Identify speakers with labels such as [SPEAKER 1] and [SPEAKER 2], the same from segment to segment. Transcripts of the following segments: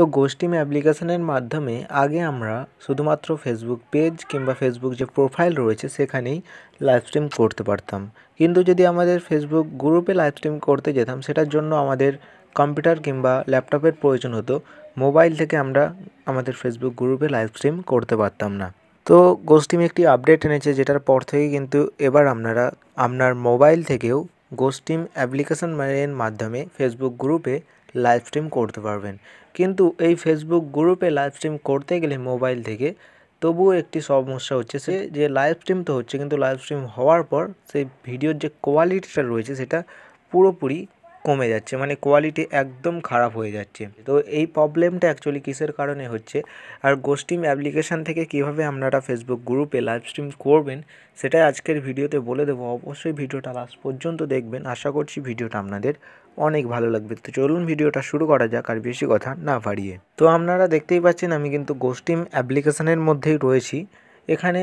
[SPEAKER 1] তো গোষ্ঠী অ্যাপ্লিকেশনের মাধ্যমে আগে আমরা শুধুমাত্র ফেসবুক পেজ কিংবা ফেসবুক যে প্রোফাইল রয়েছে সেখানেই লাইভ স্ট্রিম করতে পারতাম কিন্তু যদি আমাদের ফেসবুক গ্রুপে লাইভ স্ট্রিম করতে যেতাম সেটার জন্য আমাদের কম্পিউটার কিংবা ল্যাপটপের প্রয়োজন হতো মোবাইল থেকে আমরা আমাদের ফেসবুক গ্রুপে লাইভ স্ট্রিম করতে পারতাম না তো গোষ্ঠীম একটি আপডেট এনেছে যেটার পর থেকে কিন্তু এবার আপনারা আপনার মোবাইল থেকেও গোষ্ঠীম অ্যাপ্লিকেশন মানের মাধ্যমে ফেসবুক গ্রুপে লাইভ স্ট্রিম করতে পারবেন কিন্তু এই ফেসবুক গ্রুপে লাইভ স্ট্রিম করতে গেলে মোবাইল থেকে তবুও একটি সমস্যা হচ্ছে সে যে লাইভ স্ট্রিম তো হচ্ছে কিন্তু লাইভ স্ট্রিম হওয়ার পর সেই ভিডিওর যে কোয়ালিটিটা রয়েছে সেটা পুরোপুরি কমে যাচ্ছে মানে কোয়ালিটি একদম খারাপ হয়ে যাচ্ছে তো এই প্রবলেমটা অ্যাকচুয়ালি কিসের কারণে হচ্ছে আর গোস্টিম অ্যাপ্লিকেশান থেকে কিভাবে আপনারা ফেসবুক গ্রুপে লাইভ স্ট্রিম করবেন সেটাই আজকের ভিডিওতে বলে দেবো অবশ্যই ভিডিওটা লাস্ট পর্যন্ত দেখবেন আশা করছি ভিডিওটা আপনাদের অনেক ভালো লাগবে তো চলুন ভিডিওটা শুরু করা যাক আর বেশি কথা না বাড়িয়ে তো আপনারা দেখতেই পাচ্ছেন আমি কিন্তু গোস্টিম অ্যাপ্লিকেশানের মধ্যেই রয়েছি এখানে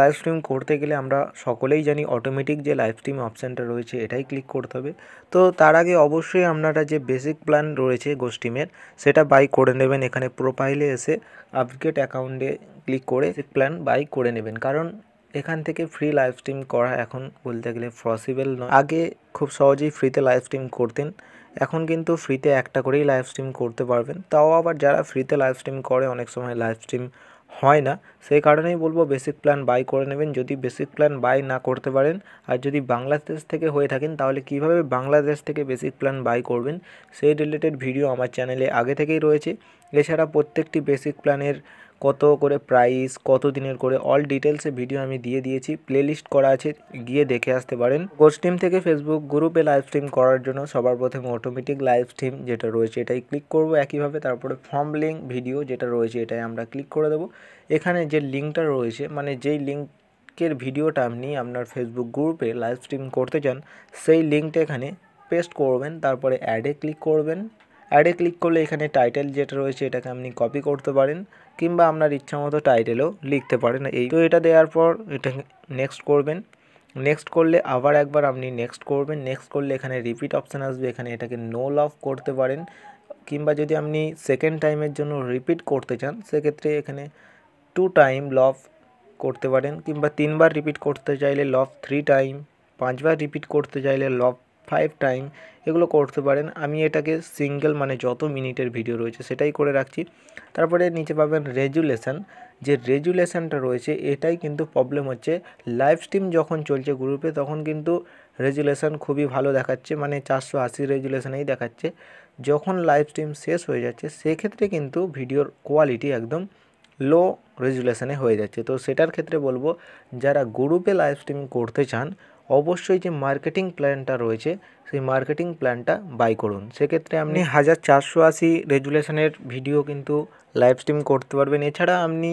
[SPEAKER 1] লাইভ স্ট্রিম করতে গেলে আমরা সকলেই জানি অটোমেটিক যে লাইভ স্ট্রিম অপশানটা রয়েছে এটাই ক্লিক করতে হবে তো তার আগে অবশ্যই আপনারা যে বেসিক প্ল্যান রয়েছে গোষ্ঠীমের সেটা বাই করে নেবেন এখানে প্রোফাইলে এসে আপগ্রেড অ্যাকাউন্টে ক্লিক করে প্ল্যান বাই করে নেবেন কারণ এখান থেকে ফ্রি লাইভ স্ট্রিম করা এখন বলতে গেলে পসিবল নয় আগে খুব সহজেই ফ্রিতে লাইভ স্ট্রিম করতেন এখন কিন্তু ফ্রিতে একটা করেই লাইভ স্ট্রিম করতে পারবেন তাও আবার যারা ফ্রিতে লাইভ স্ট্রিম করে অনেক সময় লাইভ স্ট্রিম হয় না সেই কারণেই বলবো বেসিক প্ল্যান বাই করে নেবেন যদি বেসিক প্ল্যান বাই না করতে পারেন আর যদি বাংলাদেশ থেকে হয়ে থাকেন তাহলে কিভাবে বাংলাদেশ থেকে বেসিক প্ল্যান বাই করবেন সেই রিলেটেড ভিডিও আমার চ্যানেলে আগে থেকেই রয়েছে এছাড়া প্রত্যেকটি বেসিক প্ল্যানের কত করে প্রাইস কত দিনের করে অল ডিটেলসে ভিডিও আমি দিয়ে দিয়েছি প্লেলিস্ট করা আছে গিয়ে দেখে আসতে পারেন গোস্ট টিম থেকে ফেসবুক গ্রুপে লাইভ স্ট্রিম করার জন্য সবার প্রথমে অটোমেটিক লাইভ স্ট্রিম যেটা রয়েছে এটাই ক্লিক করবো একইভাবে তারপরে ফর্ম লিঙ্ক ভিডিও যেটা রয়েছে এটাই আমরা ক্লিক করে দেবো এখানে যে লিঙ্কটা রয়েছে মানে যেই লিঙ্ক কের ভিডিওটা আপনি আপনার ফেসবুক গ্রুপে লাইভ স্ট্রিম করতে চান সেই লিঙ্কটা এখানে পেস্ট করবেন তারপরে অ্যাডে ক্লিক করবেন অ্যাডে ক্লিক করলে এখানে টাইটেল যেটা রয়েছে এটাকে আপনি কপি করতে পারেন কিংবা আপনার ইচ্ছা মতো টাইটেলও লিখতে পারেন এই তো এটা দেওয়ার পর এটা নেক্সট করবেন নেক্সট করলে আবার একবার আপনি নেক্সট করবেন নেক্সট করলে এখানে রিপিট অপশান আসবে এখানে এটাকে নো লভ করতে পারেন কিংবা যদি আপনি সেকেন্ড টাইমের জন্য রিপিট করতে চান সেক্ষেত্রে এখানে টু টাইম লভ করতে পারেন কিংবা তিনবার রিপিট করতে চাইলে লভ থ্রি টাইম পাঁচবার রিপিট করতে চাইলে লভ ফাইভ টাইম এগুলো করতে পারেন আমি এটাকে সিঙ্গেল মানে যত মিনিটের ভিডিও রয়েছে সেটাই করে রাখছি তারপরে নিচে পাবেন রেজুলেশান যে রেজুলেশানটা রয়েছে এটাই কিন্তু প্রবলেম হচ্ছে লাইভ স্ট্রিম যখন চলছে গ্রুপে তখন কিন্তু রেজুলেশান খুবই ভালো দেখাচ্ছে মানে চারশো আশি রেজুলেশানেই দেখাচ্ছে যখন লাইভ স্ট্রিম শেষ হয়ে যাচ্ছে সেক্ষেত্রে কিন্তু ভিডিওর কোয়ালিটি একদম লো রেজুলেশানে হয়ে যাচ্ছে তো সেটার ক্ষেত্রে বলবো যারা গ্রুপে লাইভ স্ট্রিম করতে চান অবশ্যই যে মার্কেটিং প্ল্যানটা রয়েছে সেই মার্কেটিং প্ল্যানটা বাই করুন সেক্ষেত্রে আপনি হাজার চারশো আশি রেজুলেশনের ভিডিও কিন্তু লাইভ স্ট্রিম করতে পারবেন এছাড়া আপনি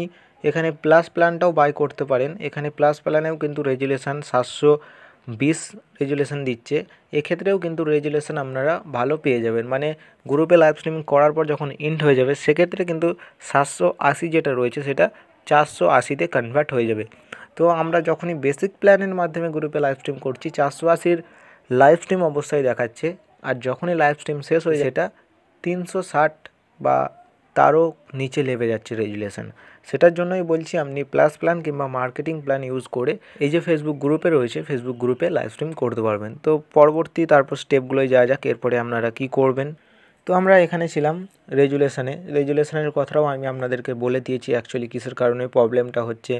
[SPEAKER 1] এখানে প্লাস প্ল্যানটাও বাই করতে পারেন এখানে প্লাস প্ল্যানেও কিন্তু রেজুলেশান সাতশো বিশ রেজুলেশান দিচ্ছে এক্ষেত্রেও কিন্তু রেজুলেশান আপনারা ভালো পেয়ে যাবেন মানে গ্রুপে লাইভ স্ট্রিমিং করার পর যখন ইন্ড হয়ে যাবে সেক্ষেত্রে কিন্তু সাতশো আশি যেটা রয়েছে সেটা চারশো আশিতে কনভার্ট হয়ে যাবে তো আমরা যখনই বেসিক প্ল্যানের মাধ্যমে গ্রুপে লাইভ স্ট্রিম করছি চাষবাসীর লাইভ স্ট্রিম অবস্থায় দেখাচ্ছে আর যখনই লাইভ স্ট্রিম শেষ হয়ে সেটা তিনশো ষাট বা তারও নিচে লেভে যাচ্ছে রেজুলেশন সেটার জন্যই বলছি আপনি প্লাস প্ল্যান কিংবা মার্কেটিং প্ল্যান ইউজ করে এই যে ফেসবুক গ্রুপে রয়েছে ফেসবুক গ্রুপে লাইভ স্ট্রিম করতে পারবেন তো পরবর্তী তারপর স্টেপগুলোই যা যাক এরপরে আপনারা কি করবেন তো আমরা এখানে ছিলাম রেজুলেশানে রেজুলেশানের কথাও আমি আপনাদেরকে বলে দিয়েছি অ্যাকচুয়ালি কিসের কারণে প্রবলেমটা হচ্ছে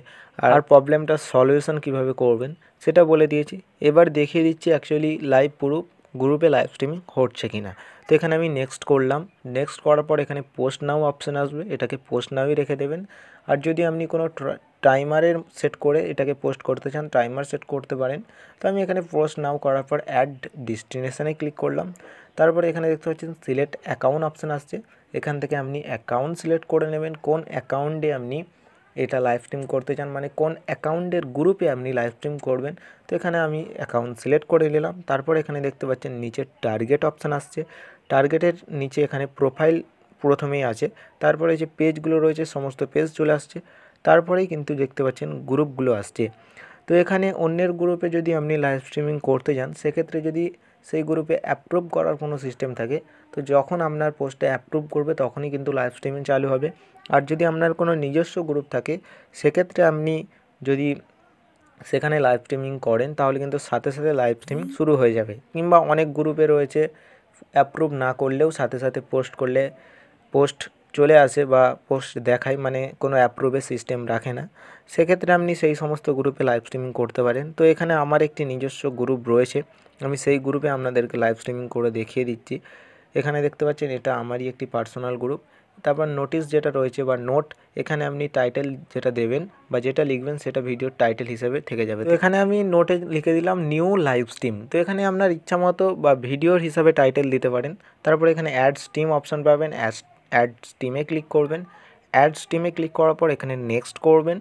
[SPEAKER 1] আর প্রবলেমটা সলিউশন কিভাবে করবেন সেটা বলে দিয়েছি এবার দেখিয়ে দিচ্ছি অ্যাকচুয়ালি লাইভ পুরো গ্রুপে লাইভ স্ট্রিমিং হচ্ছে কি না তো এখানে আমি নেক্সট করলাম নেক্সট করার পর এখানে পোস্ট নাও অপশান আসবে এটাকে পোস্ট নাওই রেখে দেবেন আর যদি আপনি কোনো টাইমারের সেট করে এটাকে পোস্ট করতে চান টাইমার সেট করতে পারেন তো আমি এখানে পোস্ট নাও করার পর অ্যাড ডেস্টিনেশানে ক্লিক করলাম তারপরে এখানে দেখতে পাচ্ছেন সিলেক্ট অ্যাকাউন্ট অপশান আসছে এখান থেকে আপনি অ্যাকাউন্ট সিলেক্ট করে নেবেন কোন অ্যাকাউন্টে আপনি এটা লাইভ স্ট্রিম করতে চান মানে কোন অ্যাকাউন্টের গ্রুপে আপনি লাইভ স্ট্রিম করবেন তো এখানে আমি অ্যাকাউন্ট সিলেক্ট করে নিলাম তারপর এখানে দেখতে পাচ্ছেন নিচে টার্গেট অপশান আসছে টার্গেটের নিচে এখানে প্রোফাইল প্রথমেই আছে তারপরে যে পেজগুলো রয়েছে সমস্ত পেজ চলে আসছে তারপরেই কিন্তু দেখতে পাচ্ছেন গ্রুপগুলো আসছে তো এখানে অন্যের গ্রুপে যদি আপনি লাইভ স্ট্রিমিং করতে যান সেক্ষেত্রে যদি সেই গ্রুপে অ্যাপ্রুভ করার কোনো সিস্টেম থাকে তো যখন আপনার পোস্টে অ্যাপ্রুভ করবে তখনই কিন্তু লাইভ স্ট্রিমিং চালু হবে আর যদি আপনার কোনো নিজস্ব গ্রুপ থাকে সেক্ষেত্রে আপনি যদি সেখানে লাইভ স্ট্রিমিং করেন তাহলে কিন্তু সাথে সাথে লাইভ স্ট্রিমিং শুরু হয়ে যাবে কিংবা অনেক গ্রুপে রয়েছে অ্যাপ্রুভ না করলেও সাথে সাথে পোস্ট করলে পোস্ট চলে আসে বা পোস্ট দেখায় মানে কোনো অ্যাপ্রুভের সিস্টেম রাখে না সেক্ষেত্রে আপনি সেই সমস্ত গ্রুপে লাইভ স্ট্রিমিং করতে পারেন তো এখানে আমার একটি নিজস্ব গ্রুপ রয়েছে আমি সেই গ্রুপে আপনাদেরকে লাইভ স্ট্রিমিং করে দেখিয়ে দিচ্ছি এখানে দেখতে পাচ্ছেন এটা আমারই একটি পার্সোনাল গ্রুপ তারপর নোটিস যেটা রয়েছে বা নোট এখানে আপনি টাইটেল যেটা দেবেন বা যেটা লিখবেন সেটা ভিডিওর টাইটেল হিসেবে থেকে যাবে তো এখানে আমি নোটে লিখে দিলাম নিউ লাইভ স্ট্রিম তো এখানে আপনার ইচ্ছা মতো বা ভিডিওর হিসাবে টাইটেল দিতে পারেন তারপর এখানে অ্যাড স্টিম অপশান পাবেন অ্যাড অ্যাড স্টিমে ক্লিক করবেন অ্যাড স্টিমে ক্লিক করার পর এখানে নেক্সট করবেন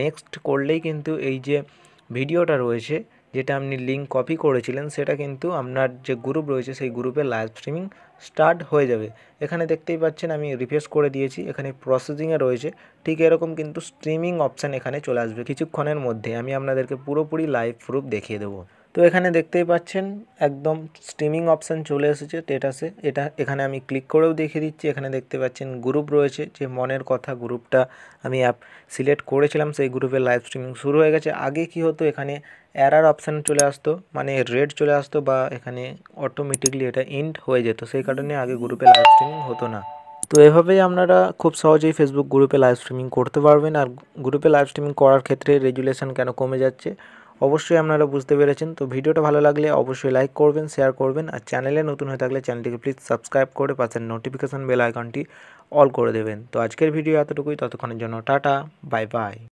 [SPEAKER 1] নেক্সট করলেই কিন্তু এই যে ভিডিওটা রয়েছে যেটা আপনি লিঙ্ক কপি করেছিলেন সেটা কিন্তু আপনার যে গ্রুপ রয়েছে সেই গ্রুপে লাইভ স্ট্রিমিং স্টার্ট হয়ে যাবে এখানে দেখতেই পাচ্ছেন আমি রিফ্রেশ করে দিয়েছি এখানে প্রসেসিংয়ে রয়েছে ঠিক এরকম কিন্তু স্ট্রিমিং অপশান এখানে চলে আসবে কিছুক্ষণের মধ্যে আমি আপনাদেরকে পুরোপুরি লাইভ প্রুফ দেখিয়ে দেবো তো এখানে দেখতেই পাচ্ছেন একদম স্ট্রিমিং অপশান চলে এসেছে টেটাসে এটা এখানে আমি ক্লিক করেও দেখিয়ে দিচ্ছি এখানে দেখতে পাচ্ছেন গ্রুপ রয়েছে যে মনের কথা গ্রুপটা আমি অ্যাপ সিলেক্ট করেছিলাম সেই গ্রুপে লাইভ স্ট্রিমিং শুরু হয়ে গেছে আগে কি হতো এখানে অ্যারার অপশান চলে আসতো মানে রেড চলে আসতো বা এখানে অটোমেটিকলি এটা এন্ড হয়ে যেত সেই কারণে আগে গ্রুপে লাইভ স্ট্রিমিং হতো না তো এভাবেই আপনারা খুব সহজেই ফেসবুক গ্রুপে লাইভ স্ট্রিমিং করতে পারবেন আর গ্রুপে লাইভ স্ট্রিমিং করার ক্ষেত্রে রেজুলেশন কেন কমে যাচ্ছে অবশ্যই আপনারা বুঝতে পেরেছেন তো ভিডিওটা ভালো লাগলে অবশ্যই লাইক করবেন শেয়ার করবেন আর চ্যানেলে নতুন হয়ে থাকলে চ্যানেলটিকে প্লিজ সাবস্ক্রাইব করে পাশের নোটিফিকেশান বেল আইকনটি অল করে দেবেন তো আজকের ভিডিও এতটুকুই ততক্ষণের জন্য টাটা বাই বাই